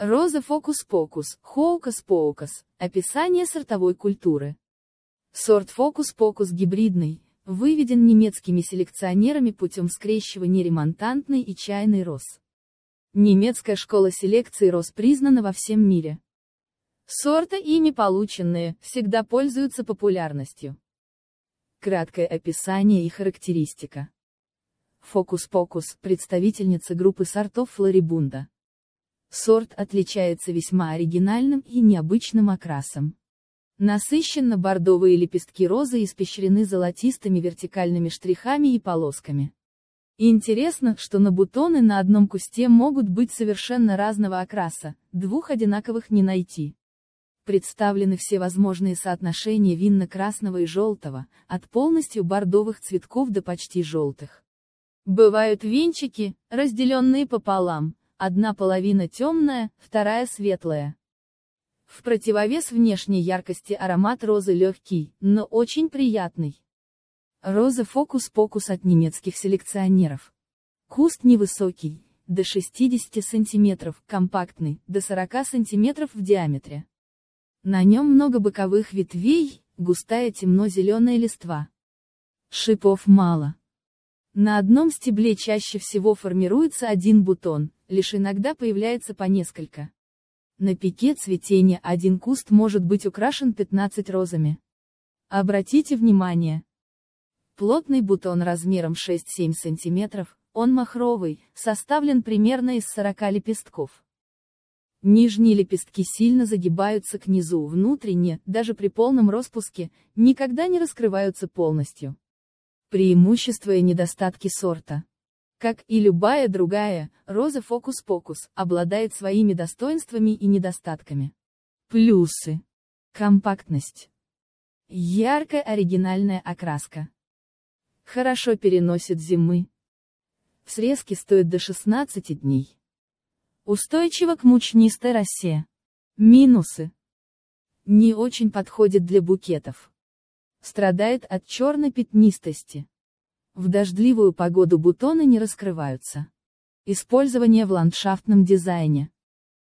Роза фокус-покус, хоукас-покус, описание сортовой культуры. Сорт фокус-покус гибридный, выведен немецкими селекционерами путем скрещивания ремонтантной и чайной роз. Немецкая школа селекции роз признана во всем мире. Сорта ими полученные, всегда пользуются популярностью. Краткое описание и характеристика. Фокус-покус – представительница группы сортов флорибунда. Сорт отличается весьма оригинальным и необычным окрасом. Насыщенно-бордовые лепестки розы испещрены золотистыми вертикальными штрихами и полосками. Интересно, что на бутоны на одном кусте могут быть совершенно разного окраса, двух одинаковых не найти. Представлены все возможные соотношения винно-красного и желтого, от полностью бордовых цветков до почти желтых. Бывают венчики, разделенные пополам, одна половина темная, вторая светлая. В противовес внешней яркости аромат розы легкий, но очень приятный. Роза фокус-покус от немецких селекционеров. Куст невысокий, до 60 см, компактный, до 40 см в диаметре. На нем много боковых ветвей, густая темно-зеленая листва. Шипов мало. На одном стебле чаще всего формируется один бутон, лишь иногда появляется по несколько. На пике цветения один куст может быть украшен 15 розами. Обратите внимание. Плотный бутон размером 6-7 см, он махровый, составлен примерно из 40 лепестков. Нижние лепестки сильно загибаются к низу, внутренне, даже при полном распуске, никогда не раскрываются полностью. Преимущества и недостатки сорта. Как и любая другая, роза фокус-покус обладает своими достоинствами и недостатками. Плюсы. Компактность. Яркая оригинальная окраска. Хорошо переносит зимы. В срезке стоит до 16 дней. Устойчиво к мучнистой росе. Минусы. Не очень подходит для букетов. Страдает от черной пятнистости. В дождливую погоду бутоны не раскрываются. Использование в ландшафтном дизайне.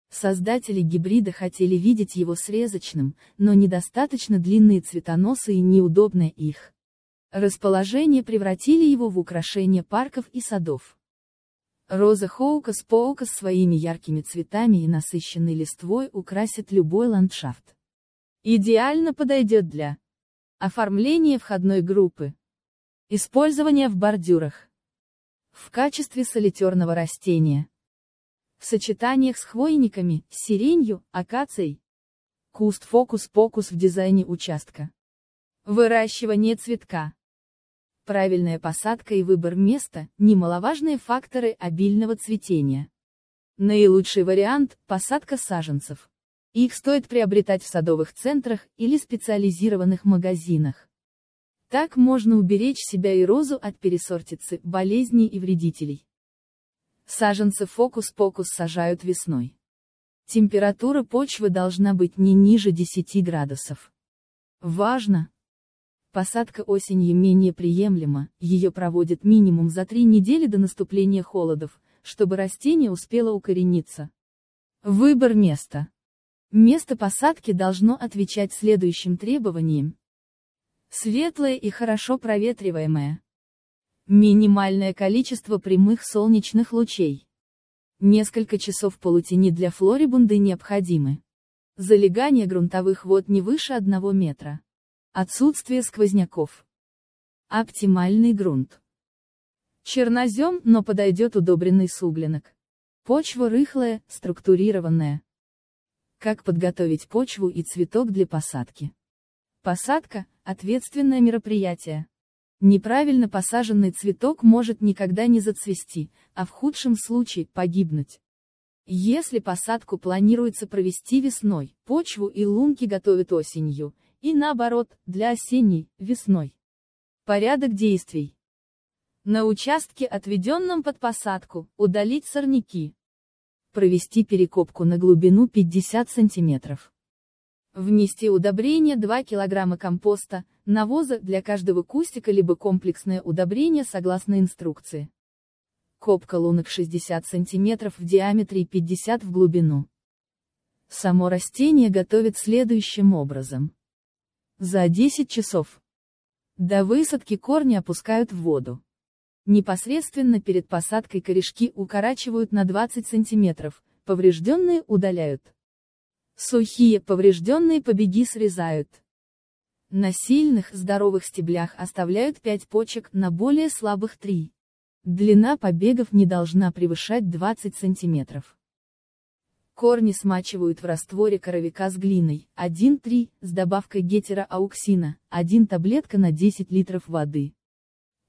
Создатели гибрида хотели видеть его срезочным, но недостаточно длинные цветоносы и неудобное их. Расположение превратили его в украшение парков и садов. Роза Хоукас Поукас своими яркими цветами и насыщенной листвой украсит любой ландшафт. Идеально подойдет для оформления входной группы. Использование в бордюрах. В качестве солитерного растения. В сочетаниях с хвойниками, сиренью, акацией. Куст фокус-покус в дизайне участка. Выращивание цветка. Правильная посадка и выбор места – немаловажные факторы обильного цветения. Наилучший вариант – посадка саженцев. Их стоит приобретать в садовых центрах или специализированных магазинах. Так можно уберечь себя и розу от пересортицы, болезней и вредителей. Саженцы фокус-покус сажают весной. Температура почвы должна быть не ниже 10 градусов. Важно! Посадка осенью менее приемлема, ее проводят минимум за три недели до наступления холодов, чтобы растение успело укорениться. Выбор места. Место посадки должно отвечать следующим требованиям. Светлое и хорошо проветриваемое. Минимальное количество прямых солнечных лучей. Несколько часов полутени для флорибунды необходимы. Залегание грунтовых вод не выше 1 метра. Отсутствие сквозняков. Оптимальный грунт. Чернозем, но подойдет удобренный суглинок. Почва рыхлая, структурированная. Как подготовить почву и цветок для посадки? Посадка ответственное мероприятие. Неправильно посаженный цветок может никогда не зацвести, а в худшем случае погибнуть. Если посадку планируется провести весной, почву и лунки готовят осенью, и наоборот, для осенней, весной. Порядок действий. На участке, отведенном под посадку, удалить сорняки. Провести перекопку на глубину 50 сантиметров. Внести удобрение 2 кг компоста, навоза для каждого кустика либо комплексное удобрение согласно инструкции. Копка лунок 60 см в диаметре и 50 в глубину. Само растение готовит следующим образом. За 10 часов до высадки корни опускают в воду. Непосредственно перед посадкой корешки укорачивают на 20 см, поврежденные удаляют. Сухие, поврежденные побеги срезают. На сильных, здоровых стеблях оставляют 5 почек, на более слабых 3. Длина побегов не должна превышать 20 сантиметров. Корни смачивают в растворе коровика с глиной, 1-3, с добавкой гетероауксина, 1 таблетка на 10 литров воды.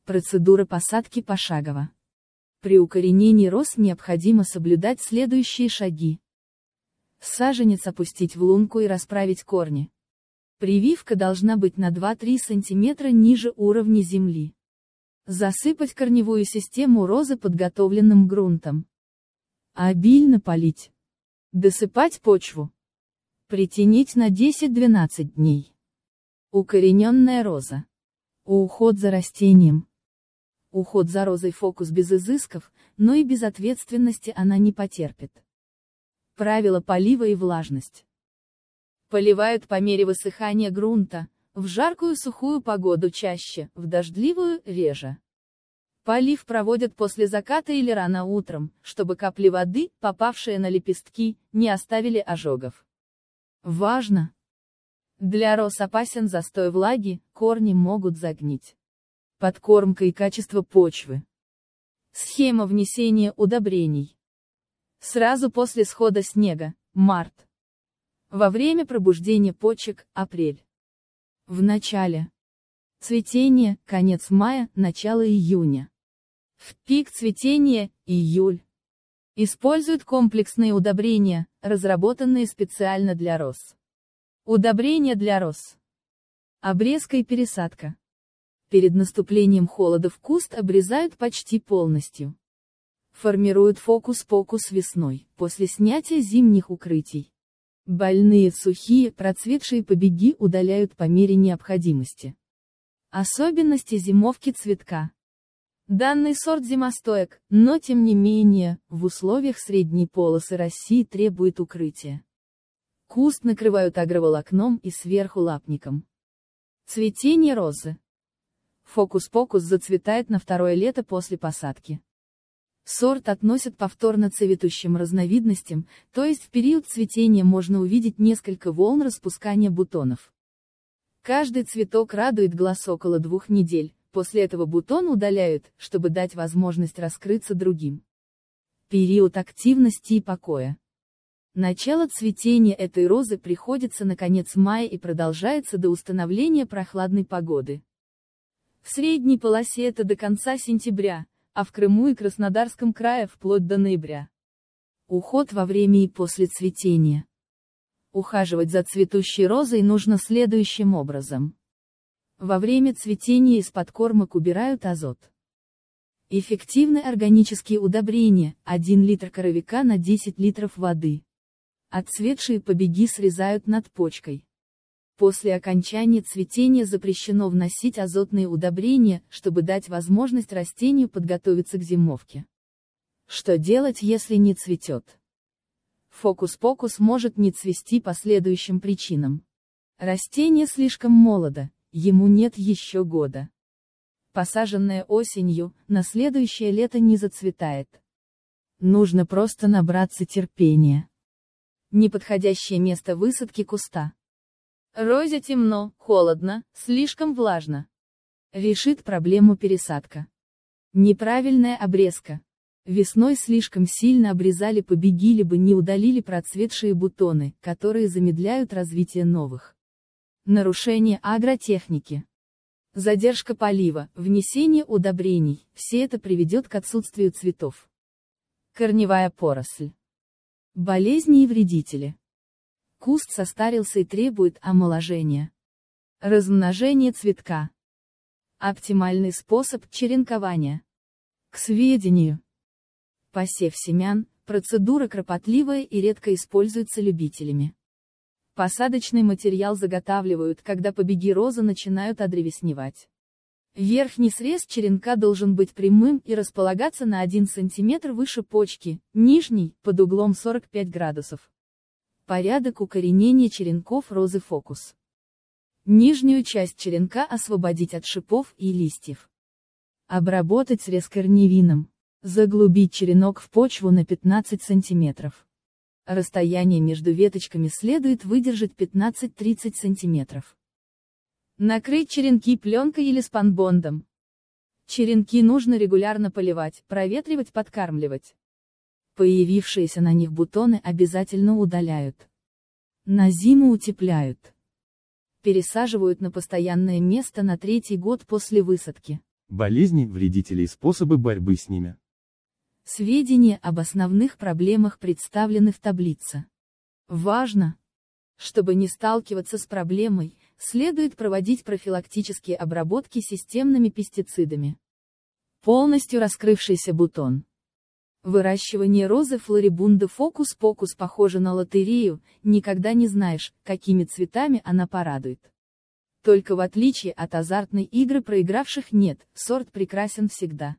Процедура посадки пошагово. При укоренении роз необходимо соблюдать следующие шаги. Саженец опустить в лунку и расправить корни. Прививка должна быть на 2-3 см ниже уровня земли. Засыпать корневую систему розы подготовленным грунтом. Обильно полить. Досыпать почву. Притянить на 10-12 дней. Укорененная роза. Уход за растением. Уход за розой фокус без изысков, но и без ответственности она не потерпит. Правила полива и влажность. Поливают по мере высыхания грунта, в жаркую сухую погоду чаще, в дождливую – реже. Полив проводят после заката или рано утром, чтобы капли воды, попавшие на лепестки, не оставили ожогов. Важно! Для роз опасен застой влаги, корни могут загнить. Подкормка и качество почвы. Схема внесения удобрений. Сразу после схода снега, март. Во время пробуждения почек, апрель. В начале. Цветение, конец мая, начало июня. В пик цветения, июль. Используют комплексные удобрения, разработанные специально для роз. Удобрения для роз. Обрезка и пересадка. Перед наступлением холода в куст обрезают почти полностью формируют фокус-покус весной, после снятия зимних укрытий. Больные, сухие, процветшие побеги удаляют по мере необходимости. Особенности зимовки цветка. Данный сорт зимостоек, но тем не менее, в условиях средней полосы России требует укрытия. Куст накрывают агроволокном и сверху лапником. Цветение розы. Фокус-покус зацветает на второе лето после посадки. Сорт относят повторно цветущим разновидностям, то есть в период цветения можно увидеть несколько волн распускания бутонов. Каждый цветок радует глаз около двух недель, после этого бутон удаляют, чтобы дать возможность раскрыться другим. Период активности и покоя. Начало цветения этой розы приходится на конец мая и продолжается до установления прохладной погоды. В средней полосе это до конца сентября, а в Крыму и Краснодарском крае вплоть до ноября. Уход во время и после цветения. Ухаживать за цветущей розой нужно следующим образом. Во время цветения из подкормок убирают азот. Эффективны органические удобрения, 1 литр коровика на 10 литров воды. Отцветшие побеги срезают над почкой. После окончания цветения запрещено вносить азотные удобрения, чтобы дать возможность растению подготовиться к зимовке. Что делать, если не цветет? Фокус-покус может не цвести по следующим причинам. Растение слишком молодо, ему нет еще года. Посаженное осенью, на следующее лето не зацветает. Нужно просто набраться терпения. Неподходящее место высадки куста. Розе темно, холодно, слишком влажно. Решит проблему пересадка. Неправильная обрезка. Весной слишком сильно обрезали побеги либо не удалили процветшие бутоны, которые замедляют развитие новых. Нарушение агротехники. Задержка полива, внесение удобрений, все это приведет к отсутствию цветов. Корневая поросль. Болезни и вредители. Куст состарился и требует омоложения. Размножение цветка. Оптимальный способ черенкования. К сведению. Посев семян, процедура кропотливая и редко используется любителями. Посадочный материал заготавливают, когда побеги розы начинают одревесневать. Верхний срез черенка должен быть прямым и располагаться на 1 см выше почки, нижний – под углом 45 градусов. Порядок укоренения черенков розы фокус. Нижнюю часть черенка освободить от шипов и листьев. Обработать срез корневином. Заглубить черенок в почву на 15 см. Расстояние между веточками следует выдержать 15-30 см. Накрыть черенки пленкой или спанбондом. Черенки нужно регулярно поливать, проветривать, подкармливать. Появившиеся на них бутоны обязательно удаляют. На зиму утепляют. Пересаживают на постоянное место на третий год после высадки. Болезни, вредители и способы борьбы с ними. Сведения об основных проблемах представлены в таблице. Важно, чтобы не сталкиваться с проблемой, следует проводить профилактические обработки системными пестицидами. Полностью раскрывшийся бутон. Выращивание розы флорибунда фокус-покус похоже на лотерею, никогда не знаешь, какими цветами она порадует. Только в отличие от азартной игры проигравших нет, сорт прекрасен всегда.